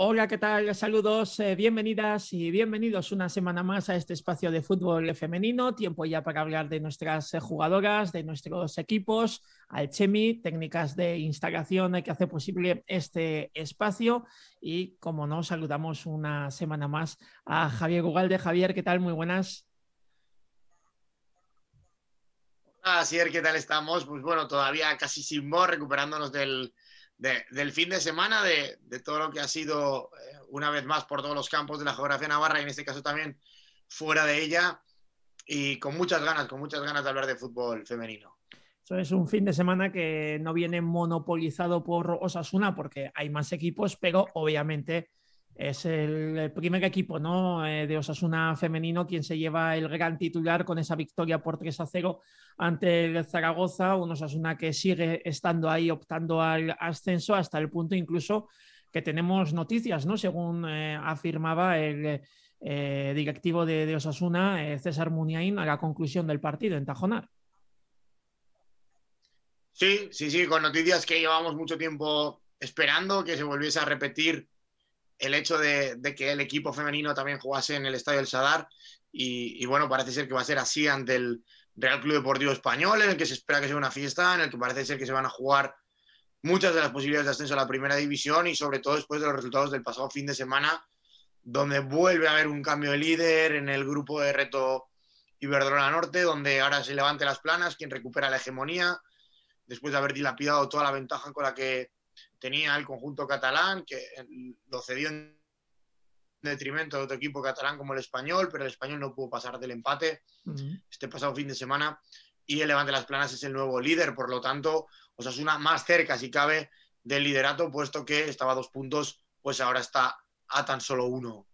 Hola, ¿qué tal? Saludos, eh, bienvenidas y bienvenidos una semana más a este espacio de fútbol femenino. Tiempo ya para hablar de nuestras eh, jugadoras, de nuestros equipos, Chemi, técnicas de instalación que hace posible este espacio. Y como no, saludamos una semana más a Javier Gugalde. Javier, ¿qué tal? Muy buenas. Hola, ah, Sier, ¿qué tal estamos? Pues bueno, todavía casi sin voz, recuperándonos del del fin de semana, de, todo lo que ha sido, eh, una vez más, por todos los campos de la geografía navarra y en este caso también fuera de ella. Y con muchas ganas, con muchas ganas de hablar de fútbol femenino. Eso es un fin de semana que no viene monopolizado por Osasuna porque hay más equipos, pero obviamente es el primer equipo ¿no? Eh, de Osasuna femenino quien se lleva el gran titular con esa victoria por 3 a 0 ante el Zaragoza, un Osasuna que sigue estando ahí optando al ascenso hasta el punto incluso que tenemos noticias, ¿no? según eh, afirmaba el eh, directivo de, Osasuna, César Muniain, a la conclusión del partido en Tajonar. Sí, sí, sí, con noticias que llevamos mucho tiempo esperando que se volviese a repetir el hecho de, que el equipo femenino también jugase en el Estadio El Sadar. Y, bueno, parece ser que va a ser así ante el Real Club Deportivo Español, en el que se espera que sea una fiesta, en el que parece ser que se van a jugar muchas de las posibilidades de ascenso a la primera división y sobre todo después de los resultados del pasado fin de semana, donde vuelve a haber un cambio de líder en el grupo de reto Iberdrola Norte, donde ahora se levante las planas, quien recupera la hegemonía, después de haber dilapidado toda la ventaja con la que tenía el conjunto catalán, que eh, lo cedió en detrimento de otro equipo catalán como el español, pero el español no pudo pasar del empate este pasado fin de semana. Y el Levante Las Planas es el nuevo líder, por lo tanto, una más cerca, si cabe, del liderato, puesto que estaba a dos puntos, pues ahora está a tan solo uno.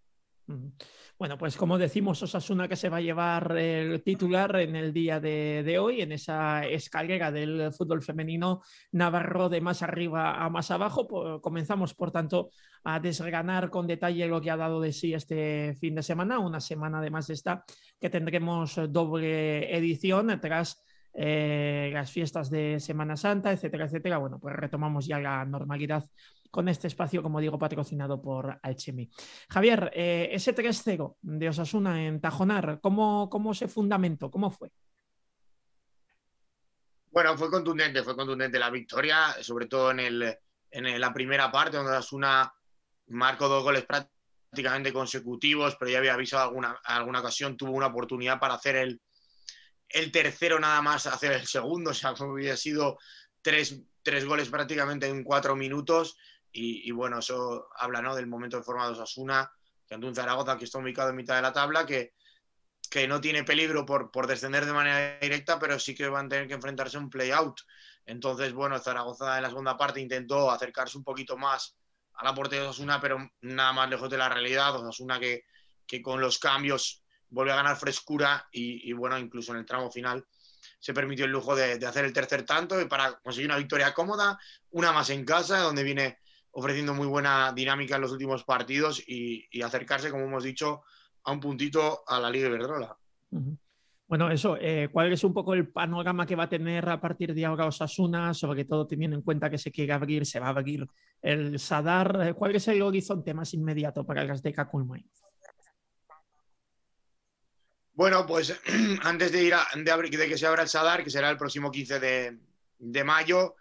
Bueno, pues como decimos, Osasuna que se va a llevar el titular en el día de, hoy, en esa escalera del fútbol femenino navarro de más arriba a más abajo. comenzamos, por tanto, a desgranar con detalle lo que ha dado de sí este fin de semana, una semana además esta que tendremos doble edición tras eh, las fiestas de Semana Santa, etcétera, etcétera. Bueno, pues retomamos ya la normalidad con este espacio, como digo, patrocinado por Alchemy. Javier, eh, ese 3-0 de Osasuna en Tajonar, ¿cómo, se fundamentó? ¿Cómo fue? Bueno, fue contundente, fue contundente la victoria, sobre todo en, el, en la primera parte, donde Osasuna marcó dos goles prácticamente consecutivos, pero ya había avisado alguna, alguna ocasión, tuvo una oportunidad para hacer el, tercero nada más hacer el segundo, o sea, hubiera sido tres, tres, goles prácticamente en cuatro minutos y, bueno, eso habla ¿no? del momento de forma de Osasuna, que ante un Zaragoza que está ubicado en mitad de la tabla, que, que no tiene peligro por, por descender de manera directa, pero sí que van a tener que enfrentarse a un play-out. Entonces, bueno, Zaragoza en la segunda parte intentó acercarse un poquito más a la puerta de Osasuna, pero nada más lejos de la realidad. Osasuna que, que con los cambios vuelve a ganar frescura y, bueno, incluso en el tramo final se permitió el lujo de, de hacer el tercer tanto y para conseguir una victoria cómoda, una más en casa, donde viene ofreciendo muy buena dinámica en los últimos partidos y, acercarse, como hemos dicho, a un puntito a la Liga Iberdrola. Bueno, eso, eh, ¿cuál es un poco el panorama que va a tener a partir de ahora Osasuna, sobre todo teniendo en cuenta que se quiere abrir, se va a abrir el Sadar? Eh, ¿Cuál es el horizonte más inmediato para el Gazdeca Kulmain? Bueno, pues antes de ir de, abrir, de, que se abra el Sadar, que será el próximo 15 de, de mayo,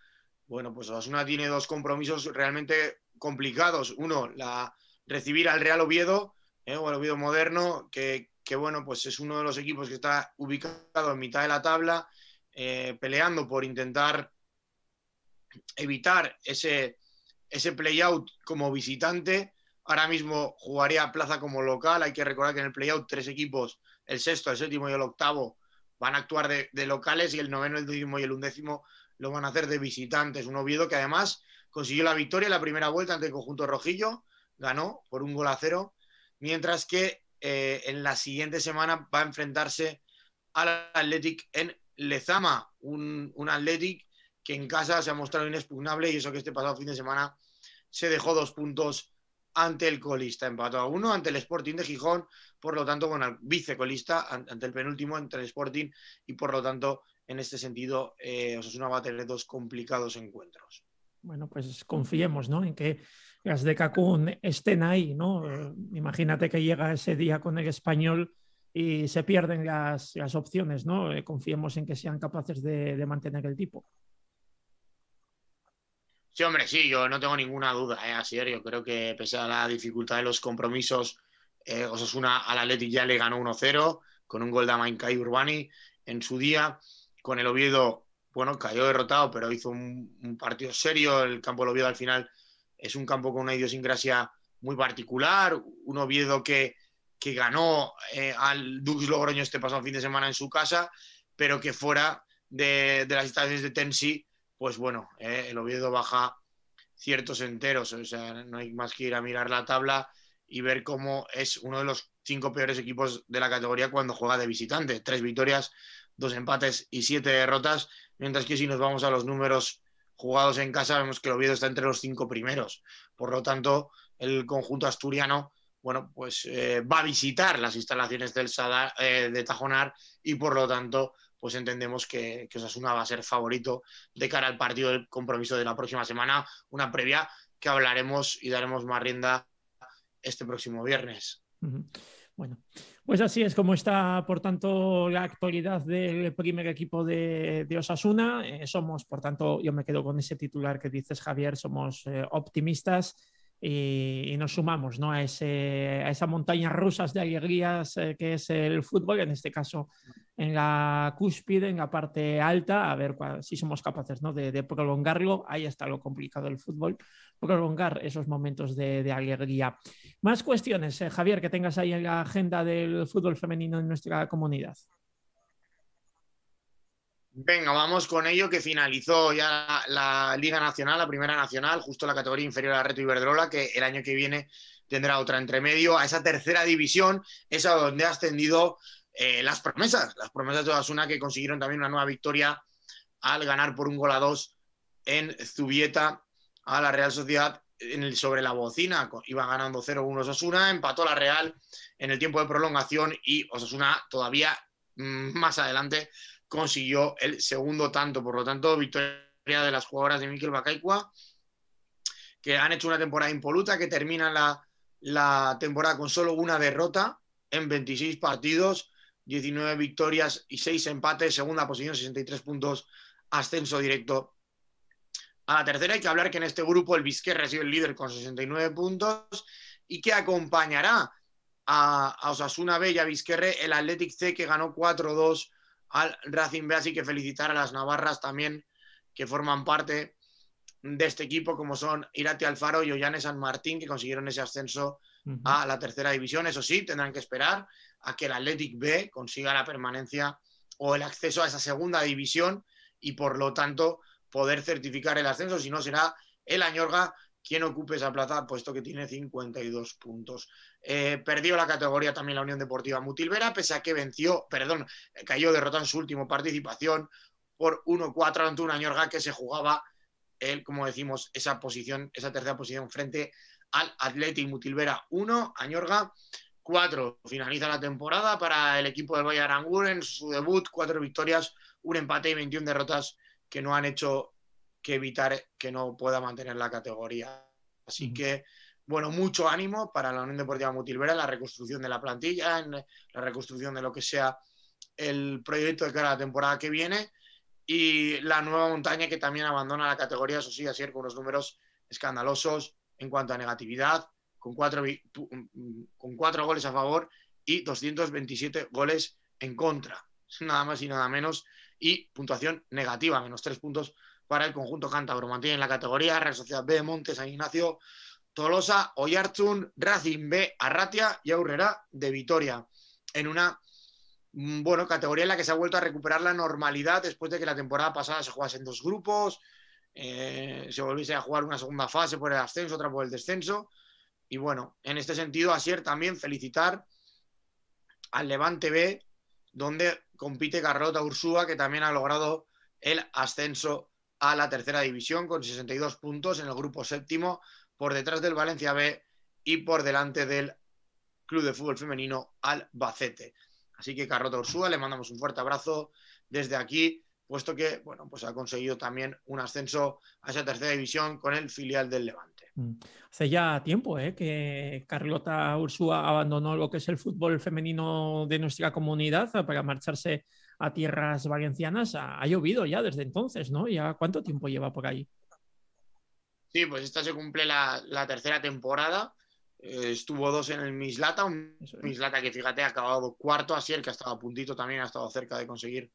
bueno, pues Osasuna tiene dos compromisos realmente complicados. Uno, la, recibir al Real Oviedo, ¿eh? o el Oviedo moderno, que, bueno, pues es uno de los equipos que está ubicado en mitad de la tabla, eh, peleando por intentar evitar ese, ese play-out como visitante. Ahora mismo jugaría a plaza como local. Hay que recordar que en el play-out tres equipos, el sexto, el séptimo y el octavo, van a actuar de, de locales y el noveno, el décimo y el undécimo lo van a hacer de visitantes. Un Oviedo que además consiguió la victoria en la primera vuelta ante el conjunto rojillo, ganó por un gol a cero, mientras que eh, en la siguiente semana va a enfrentarse al Athletic en Lezama, un, un Athletic que en casa se ha mostrado inexpugnable y eso que este pasado fin de semana se dejó dos puntos ante el colista, empató a uno ante el Sporting de Gijón, por lo tanto, con el vicecolista ante el penúltimo entre el Sporting y por lo tanto en este sentido, eh, Osasuna va a tener dos complicados encuentros. Bueno, pues confiemos en que las de Cacún estén ahí. ¿no? Eh, imagínate que llega ese día con el español y se pierden las, opciones. ¿no? Eh, confiemos en que sean capaces de, mantener el tipo. Sí, hombre, sí, yo no tengo ninguna duda, así es, yo creo que pese a la dificultad de los compromisos, Osasuna al Atleti ya le ganó 1-0 con un gol de Mankai Urbani en su día con el Oviedo, bueno, cayó derrotado, pero hizo un, partido serio. El campo del Oviedo al final es un campo con una idiosincrasia muy particular. Un Oviedo que, que ganó eh, al Dux Logroño este pasado fin de semana en su casa, pero que fuera de, las instancias de Tensi, pues bueno, eh, el Oviedo baja ciertos enteros. O sea, no hay más que ir a mirar la tabla y ver cómo es uno de los cinco peores equipos de la categoría cuando juega de visitante. Tres victorias, dos empates y siete derrotas, mientras que si nos vamos a los números jugados en casa, vemos que el Oviedo está entre los cinco primeros. Por lo tanto, el conjunto asturiano bueno, pues eh, va a visitar las instalaciones del sadar eh, de Tajonar y por lo tanto, pues entendemos que, que, Osasuna va a ser favorito de cara al partido del compromiso de la próxima semana, una previa que hablaremos y daremos más rienda este próximo viernes. Bueno, pues así es como está, por tanto, la actualidad del primer equipo de, Osasuna. Eh, somos, por tanto, yo me quedo con ese titular que dices, Javier, somos eh, optimistas y, nos sumamos ¿no? a, esa montaña rusas de alegrías eh, que es el fútbol, en este caso en la cúspide, en la parte alta, a ver si somos capaces de, prolongarlo. Ahí está lo complicado del fútbol, prolongar esos momentos de, alegría. Más cuestiones, eh, Javier, que tengas ahí en la agenda del fútbol femenino en nuestra comunidad. Venga, vamos con ello, que finalizó ya la, Liga Nacional, la Primera Nacional, justo la categoría inferior a Reto Iberdrola, que el año que viene tendrá otra entremedio a esa tercera división, esa donde ha ascendido eh, las promesas, las promesas de Osasuna que consiguieron también una nueva victoria al ganar por un gol a dos en Zubieta a la Real Sociedad en el, sobre la bocina. Iba ganando 0-1 Osasuna, empató la Real en el tiempo de prolongación y Osasuna todavía mm, más adelante consiguió el segundo tanto. Por lo tanto, victoria de las jugadoras de Miquel Bacaicua, que han hecho una temporada impoluta, que termina la, la temporada con solo una derrota en 26 partidos 19 victorias y 6 empates, segunda posición, 63 puntos, ascenso directo a la tercera. Hay que hablar que en este grupo el Vizquerra ha sido el líder con 69 puntos y que acompañará a, B Osasuna Bella Vizquerre el Athletic C que ganó 4-2 al Racing B. Así que felicitar a las Navarras también que forman parte de este equipo, como son Irati Alfaro y Ollane San Martín, que consiguieron ese ascenso a la tercera división. Eso sí, tendrán que esperar a que el Athletic B consiga la permanencia o el acceso a esa segunda división y por lo tanto poder certificar el ascenso, si no será el Añorga quien ocupe esa plaza, puesto que tiene 52 puntos. Eh, perdió la categoría también la Unión Deportiva Mutilvera, pese a que venció, perdón, cayó derrota en su última participación por 1-4 ante un Añorga que se jugaba, él, como decimos, esa posición, esa tercera posición frente al Atlético Mutilvera 1, Añorga 4. Finaliza la temporada para el equipo del Valladolid en su debut, cuatro victorias, un empate y 21 derrotas que no han hecho que evitar que no pueda mantener la categoría. Así que, bueno, mucho ánimo para la Unión Deportiva Mutilvera la reconstrucción de la plantilla, en la reconstrucción de lo que sea el proyecto de cara a la temporada que viene y la nueva montaña que también abandona la categoría, eso sí, así con unos números escandalosos en cuanto a negatividad, con cuatro, mm, mm, con cuatro goles a favor y 227 goles en contra, nada más y nada menos, y puntuación negativa, menos tres puntos para el conjunto cántabro. Mantiene en la categoría Real Sociedad B, Montes, San Ignacio, Tolosa, Oyarzun, Racing B, Arratia y Aurrera de Vitoria, en una mm, bueno, categoría en la que se ha vuelto a recuperar la normalidad después de que la temporada pasada se jugase en dos grupos, eh, se volviese a jugar una segunda fase por el ascenso, otra por el descenso. Y bueno, en este sentido, Asier también felicitar al Levante B, donde compite Carlota Ursúa, que también ha logrado el ascenso a la tercera división con 62 puntos en el grupo séptimo, por detrás del Valencia B y por delante del Club de Fútbol Femenino Albacete. Así que Carlota Ursúa, le mandamos un fuerte abrazo desde aquí puesto que bueno, pues ha conseguido también un ascenso a esa tercera división con el filial del Levante. Mm. Hace ya tiempo ¿eh? que Carlota Ursúa abandonó lo que es el fútbol femenino de nuestra comunidad eh, para marcharse a tierras valencianas. Ha, llovido ya desde entonces, ¿no? ¿Ya cuánto tiempo lleva por ahí? Sí, pues esta se cumple la, tercera temporada. Eh, estuvo dos en el Mislata, un Mislata que fíjate ha acabado cuarto, así el que ha estado a puntito también, ha estado cerca de conseguir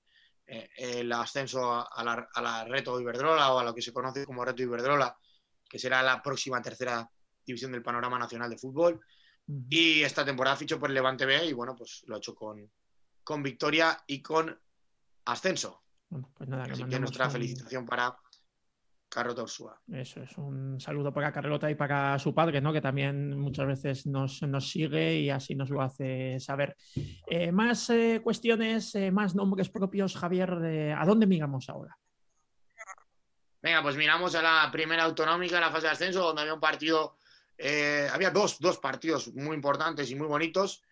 eh, el ascenso a, la, a, la, Reto Iberdrola o a lo que se conoce como Reto Iberdrola, que será la próxima tercera división del panorama nacional de fútbol. Y esta temporada fichó por el Levante B y bueno, pues lo ha hecho con, con victoria y con ascenso. Pues Así que nuestra felicitación para Carlota Ursúa. Eso es, un saludo para Carlota y para su padre, ¿no? que también muchas veces nos, sigue y así nos lo hace saber. Eh, más eh, cuestiones, eh, más nombres propios, Javier, ¿a dónde miramos ahora? Venga, pues miramos a la primera autonómica, la fase de ascenso, donde había un partido, había dos, partidos muy importantes y muy bonitos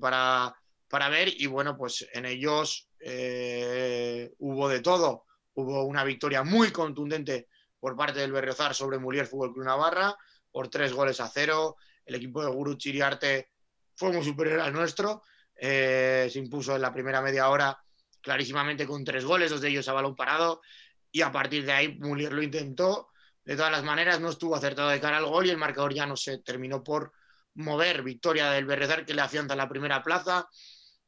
para, para ver y bueno, pues en ellos hubo de todo Hubo una victoria muy contundente por parte del Berriozar sobre Mulier Fútbol Club Navarra por tres goles a cero. El equipo de Guru Chiriarte fue muy superior al nuestro. Eh, se impuso en la primera media hora clarísimamente con tres goles, dos de ellos a balón parado. Y a partir de ahí, Mulier lo intentó. De todas las maneras, no estuvo acertado de cara al gol y el marcador ya no se terminó por mover. Victoria del Berrezar que le afianza la primera plaza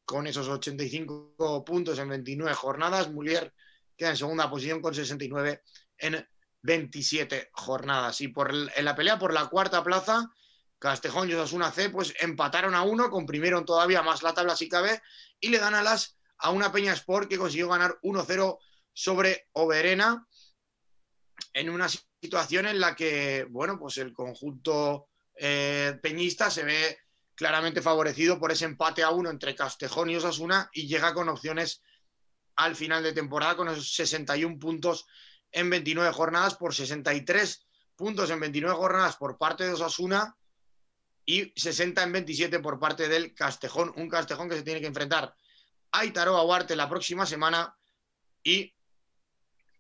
con esos 85 puntos en 29 jornadas. Mulier queda en segunda posición con 69 en 27 jornadas. Y por en la pelea por la cuarta plaza, Castejón y Osasuna C pues empataron a uno, comprimieron todavía más la tabla si cabe y le dan alas a una Peña Sport que consiguió ganar 1-0 sobre Oberena en una situación en la que, bueno, pues el conjunto eh, peñista se ve claramente favorecido por ese empate a uno entre Castejón y Osasuna y llega con opciones al final de temporada con 61 puntos en 29 jornadas por 63 puntos en 29 jornadas por parte de Osasuna y 60 en 27 por parte del Castejón, un Castejón que se tiene que enfrentar a Itaroa Huarte la próxima semana y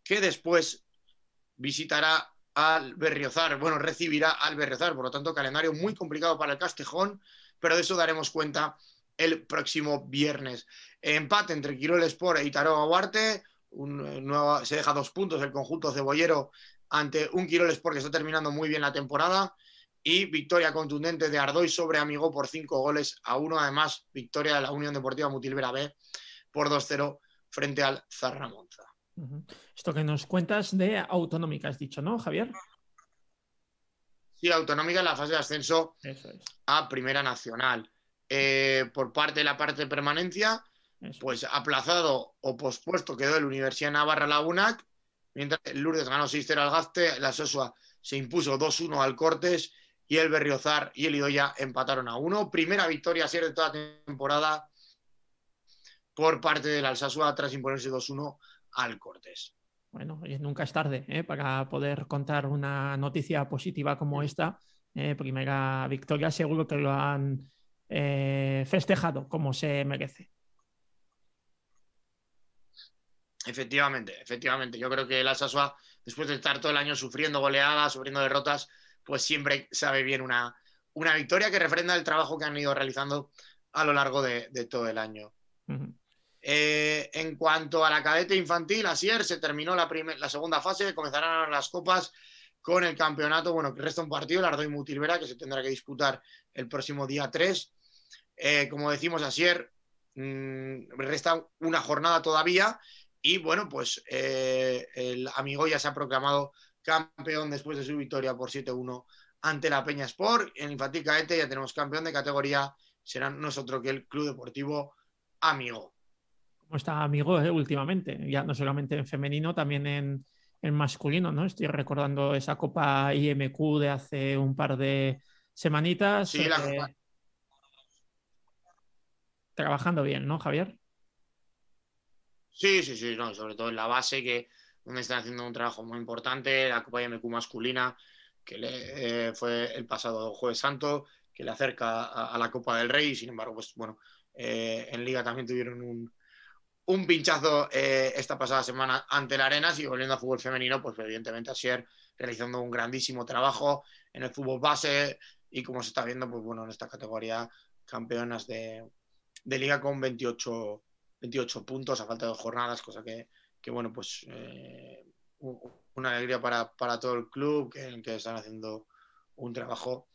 que después visitará al Berriozar, bueno, recibirá al Berriozar, por lo tanto calendario muy complicado para el Castejón, pero de eso daremos cuenta el próximo viernes. Empate entre Quirol Sport e Itaro Aguarte Un, eh, se deja dos puntos el conjunto cebollero ante un Quirol Sport que está terminando muy bien la temporada. Y victoria contundente de Ardoy sobre Amigo por cinco goles a uno. Además, victoria de la Unión Deportiva Mutilvera B por 2-0 frente al Zarramonza. Esto que nos cuentas de autonómica, has dicho, ¿no, Javier? Sí, autonómica en la fase de ascenso a Primera Nacional. Eh, por parte de la parte de permanencia, pues aplazado o pospuesto quedó el Universidad Navarra la UNAC, mientras el Lourdes ganó 6-0 al Gaste, la Sosua se impuso 2-1 al Cortes y el Berriozar y el Idoya empataron a 1. Primera victoria así de toda temporada por parte del Alsasua tras imponerse 2-1 al Cortes Bueno, nunca es tarde ¿eh? para poder contar una noticia positiva como esta. ¿eh? primera victoria, seguro que lo han eh, festejado como se merece. Efectivamente, efectivamente. Yo creo que la Sasua, después de estar todo el año sufriendo goleadas, sufriendo derrotas, pues siempre sabe bien una, una victoria que refrenda el trabajo que han ido realizando a lo largo de, todo el año. Eh, en cuanto a la cadete infantil, ayer se terminó la, la segunda fase, comenzarán las copas con el campeonato. Bueno, que resta un partido, la y Mutilvera, que se tendrá que disputar el próximo día 3. Eh, como decimos ayer, mm, resta una jornada todavía y bueno, pues eh, el amigo ya se ha proclamado campeón después de su victoria por 7-1 ante la Peña Sport. En Infantil Ete ya tenemos campeón de categoría, será nosotros que el Club Deportivo Amigo. ¿Cómo está Amigo eh, últimamente? Ya no solamente en femenino, también en, masculino, ¿no? Estoy recordando esa Copa IMQ de hace un par de semanitas. Sí, la, trabajando bien, ¿no, Javier? Sí, sí, sí, no, sobre todo en la base, que donde están haciendo un trabajo muy importante, la Copa IMQ masculina, que le, eh, fue el pasado Jueves Santo, que le acerca a, la Copa del Rey, sin embargo, pues bueno, eh, en Liga también tuvieron un, pinchazo eh, esta pasada semana ante la Arenas y volviendo a fútbol femenino, pues evidentemente ayer realizando un grandísimo trabajo en el fútbol base y como se está viendo, pues bueno, en esta categoría campeonas de, de liga con 28, 28 puntos a falta de jornadas, cosa que, bueno, pues eh, una alegría para, todo el club, en el que están haciendo un trabajo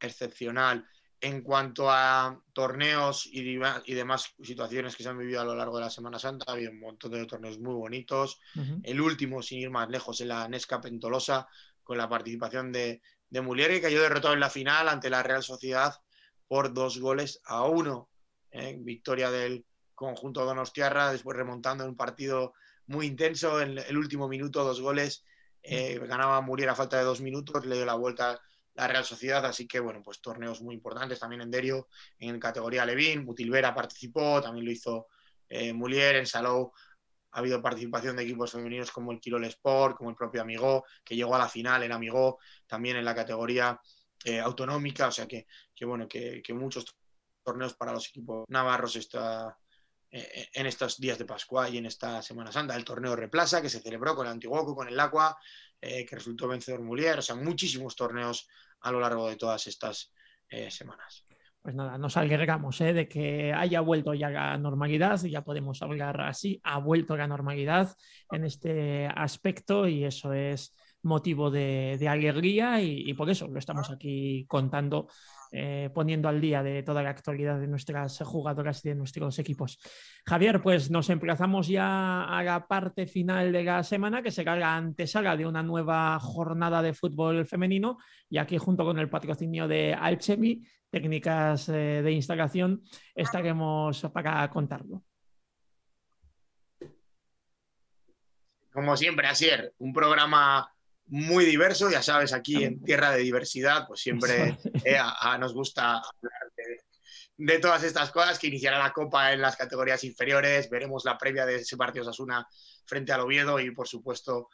excepcional. En cuanto a torneos y, y, demás situaciones que se han vivido a lo largo de la Semana Santa, ha habido un montón de torneos muy bonitos. El último, sin ir más lejos, en la Nesca Pentolosa, con la participación de, de Mulier, que cayó derrotado en la final ante la Real Sociedad por dos goles a uno. ¿eh? victoria del conjunto donostiarra, después remontando en un partido muy intenso, en el último minuto dos goles, eh, ganaba Muriel a falta de dos minutos, le dio la vuelta la Real Sociedad, así que bueno, pues torneos muy importantes también en Derio, en categoría Levín, Mutilvera participó, también lo hizo eh, en Salou ha habido participación de equipos femeninos como el Quirol Sport, como el propio Amigo que llegó a la final, en Amigo también en la categoría eh, autonómica, o sea que, bueno, que, que, muchos torneos para los equipos navarros esta, eh, eh, en estos días de Pascua y en esta Semana Santa. El torneo Replaza, que se celebró con el Antiguoco, con el Aqua, eh, que resultó vencedor Mulier. O sea, muchísimos torneos a lo largo de todas estas semanas. Pues nada, nos alegramos de que haya vuelto ya la normalidad, ya podemos hablar así, ha vuelto la normalidad en este aspecto y eso es motivo de, alegría y, por eso lo estamos aquí contando, eh, poniendo al día de toda la actualidad de nuestras jugadoras y de nuestros equipos. Javier, pues nos emplazamos ya a la parte final de la semana, que será la antesaga de una nueva jornada de fútbol femenino y aquí junto con el patrocinio de Alchemy, técnicas eh, de instalación, estaremos para contarlo. como siempre, Asier, un programa muy diverso, ya sabes, aquí en Tierra de Diversidad, pues siempre eh, nos gusta hablar de, todas estas cosas, que iniciará la Copa en las categorías inferiores, veremos la previa de ese partido Sasuna frente al Oviedo y, por supuesto,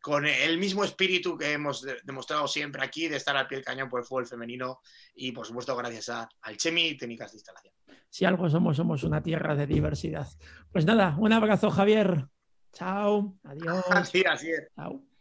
con el mismo espíritu que hemos demostrado siempre aquí, de estar al pie del cañón por el fútbol femenino y, por supuesto, gracias a, al Chemi y técnicas de instalación. Si algo somos, somos una tierra de diversidad. Pues nada, un abrazo, Javier. Chao, adiós. Así, así es. Chao.